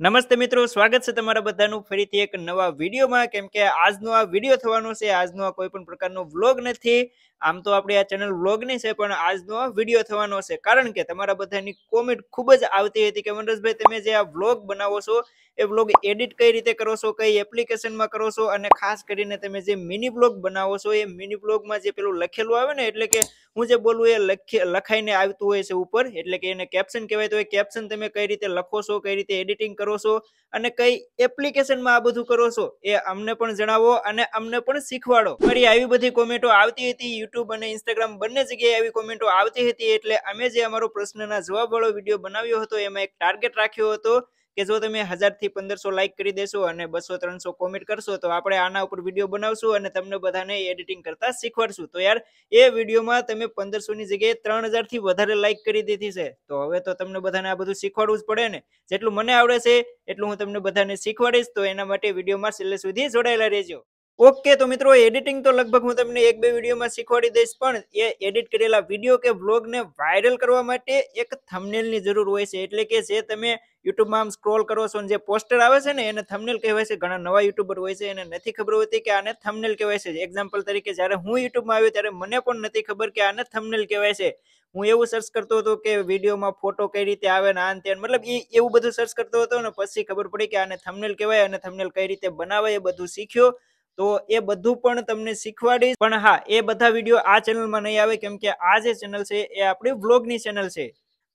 નમસ્તે મિત્રો સ્વાગત છે તમારા બધાનું ફરીથી એક નવા વિડીયોમાં કેમ કે આજનો આ વિડીયો થવાનો છે આજનો આ કોઈ પણ પ્રકારનો વ્લોગ નથી આમ તો આપણે આ ચેનલ વ્લોગની છે પણ આજનો આ વિડીયો થવાનો છે કારણ કે તમારા બધાની કોમેન્ટ ખૂબ જ આવતી હતી કે મનરસભાઈ તમે જે આ વ્લોગ બનાવો છો એ વ્લોગ એડિટ કઈ રીતે કરો છો કઈ એપ્લિકેશનમાં કરો છો અને ખાસ કરીને તમે જે મિની બ્લોગ બનાવો છો એ મિની બ્લોગમાં જે પેલું લખેલું આવે ને એટલે કે હું જે બોલું એ લખાઈને આવતું હોય છે ઉપર એટલે કે એને કેપ્શન કહેવાય તો એ કેપ્શન તમે કઈ રીતે લખો છો કઈ રીતે એડિટિંગ કરો છો અને કઈ એપ્લિકેશનમાં આ બધું કરો છો એ અમને પણ જણાવો અને અમને પણ શીખવાડો મારી આવી બધી કોમેન્ટો આવતી હતી યુટ્યુબ અને ઇન્સ્ટાગ્રામ બંને જગ્યાએ આવી કોમેન્ટો આવતી હતી એટલે અમે જે અમારો પ્રશ્નના જવાબવાળો વિડીયો બનાવ્યો હતો એમાં એક ટાર્ગેટ રાખ્યો હતો કે જો તમે હજાર થી પંદરસો લાઇક કરી દેશો અને બસો ત્રણસો કોમેન્ટ કરશો તો આપણે આના ઉપર વિડીયો બનાવશું અને તમને બધાને એડિટિંગ કરતા શીખવાડશું તો યાર એ વિડીયોમાં તમે પંદરસો ની જગ્યાએ ત્રણ થી વધારે લાઇક કરી દીધી છે તો હવે તો તમને બધાને આ બધું શીખવાડવું જ પડે ને જેટલું મને આવડે છે એટલું હું તમને બધાને શીખવાડીશ તો એના માટે વિડીયોમાં છેલ્લે સુધી જોડાયેલા રહેજો ઓકે તો મિત્રો એડિટિંગ તો લગભગ હું તમને એક બે વિડીયોમાં શીખવાડી દઈશ પણ એ એડિટ કરેલા વિડીયો કે વ્લોગને વાયરલ કરવા માટે એક થમનેલની જરૂર હોય છે એટલે કે જે તમે યુટ્યુબમાં આમ સ્ક્રોલ કરો છો જે પોસ્ટર આવે છે ને એને થમનેલ કહેવાય છે ઘણા નવા યુટ્યુબર હોય છે એને નથી ખબર હોતી કે આને થમનેલ કહેવાય છે એક્ઝામ્પલ તરીકે જ્યારે હું યુટ્યુબમાં આવ્યો ત્યારે મને પણ નથી ખબર કે આને થમનેલ કહેવાય છે હું એવું સર્ચ કરતો હતો કે વિડીયોમાં ફોટો કઈ રીતે આવે ને આન તેન મતલબ એ એવું બધું સર્ચ કરતો હતો ને પછી ખબર પડી કે આને થમનેલ કહેવાય અને થમનેલ કઈ રીતે બનાવે એ બધું શીખ્યો તો એ બધું પણ તમને શીખવાડીશ પણ હા એ બધા વિડીયો આ ચેનલમાં નહીં આવે કેમ કે આ જે ચેનલ છે એ આપણી વ્લોગની ચેનલ છે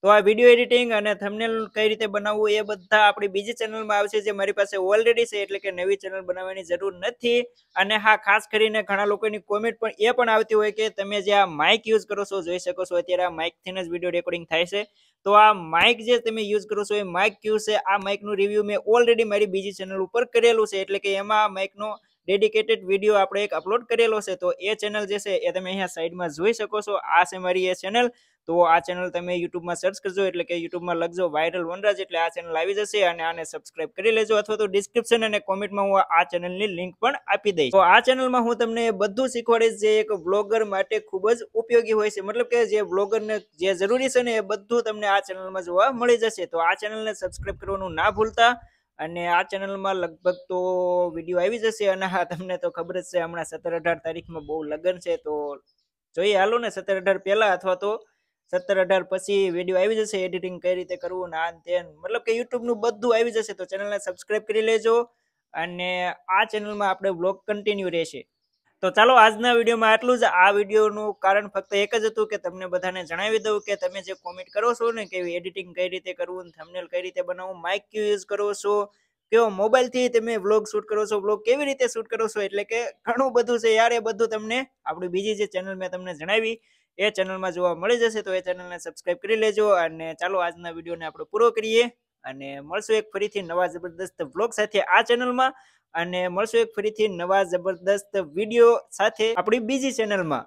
તો આ વિડીયો એડિટિંગ અને થંબનેલ કઈ રીતે બનાવવું એ બધા આપણી બીજી ચેનલમાં આવશે જે મારી પાસે ઓલરેડી છે એટલે કે નવી ચેનલ બનાવવાની જરૂર નથી અને હા ખાસ કરીને ઘણા લોકોની કોમેન્ટ પણ એ પણ આવતી હોય કે તમે જે આ માઇક યુઝ કરો છો જોઈ શકો છો અત્યારે આ માઇકથી જ વિડીયો રેકોર્ડિંગ થાય છે તો આ માઇક જે તમે યુઝ કરો છો એ માઇક ક્યુ છે આ માઇકનું રિવ્યુ મેં ઓલરેડી મારી બીજી ચેનલ ઉપર કરેલું છે એટલે કે એમાં માઇકનો ડેડિકેટેડ વિડીયો આપણે એક અપલોડ કરેલો છે તો એ ચેનલ જે છે એ તમે અહીંયા સાઈડમાં જોઈ શકો છો આ છે મારી એ ચેનલ તો આ ચેનલ તમે યુટ્યુબમાં સર્ચ કરજો એટલે કે યુટ્યુબમાં લખજો વાયરલ વનરાજ એટલે આ ચેનલ આવી જશે અને આને સબસ્ક્રાઇબ કરી લેજો અથવા તો ડિસ્ક્રિપ્શન અને કોમેન્ટમાં હું આ ચેનલની લિંક પણ આપી દઈશ તો આ ચેનલમાં હું તમને બધું શીખવાડીશ જે એક વ્લોગર માટે ખૂબ જ ઉપયોગી હોય છે મતલબ કે જે વ્લોગરને જે જરૂરી છે ને એ બધું તમને આ ચેનલમાં જોવા મળી જશે તો આ ચેનલને સબસ્ક્રાઇબ કરવાનું ના ભૂલતા અને આ ચેનલમાં લગભગ તો વિડીયો આવી જશે અને હા તમને તો ખબર જ છે હમણાં સત્તર અઢાર તારીખમાં બહુ લગ્ન છે તો જોઈએ હાલો ને સત્તર અઢાર પહેલાં અથવા તો સત્તર અઢાર પછી વિડીયો આવી જશે એડિટિંગ કઈ રીતે કરવું ના તેન મતલબ કે યુટ્યુબનું બધું આવી જશે તો ચેનલને સબસ્ક્રાઈબ કરી લેજો અને આ ચેનલમાં આપણે બ્લોગ કન્ટિન્યુ રહેશે તો ચાલો આજના વિડીયોમાં આટલું જ આ વિડીયોનું કારણ ફક્ત એક જ હતું કે તમને બધાને જણાવી દઉં કે તમે જે કોમેન્ટ કરો છો ને કેવી એડિટિંગ કઈ રીતે કરવું થંબનેલ કઈ રીતે બનાવવું માઇક કયું યુઝ કરો છો કેવો મોબાઈલથી તમે વ્લોગ શૂટ કરો છો વ્લોગ કેવી રીતે શૂટ કરો છો એટલે કે ઘણું બધું છે યાર એ બધું તમને આપણી બીજી જે ચેનલ મેં તમને જણાવી એ ચેનલમાં જોવા મળી જશે તો એ ચેનલને સબસ્ક્રાઇબ કરી લેજો અને ચાલો આજના વિડીયોને આપણે પૂરો કરીએ અને મળશું એક ફરીથી નવા જબરદસ્ત વ્લોગ સાથે આ ચેનલમાં અને મળશું એક ફરીથી નવા જબરદસ્ત વિડીયો સાથે આપણી બીજી ચેનલમાં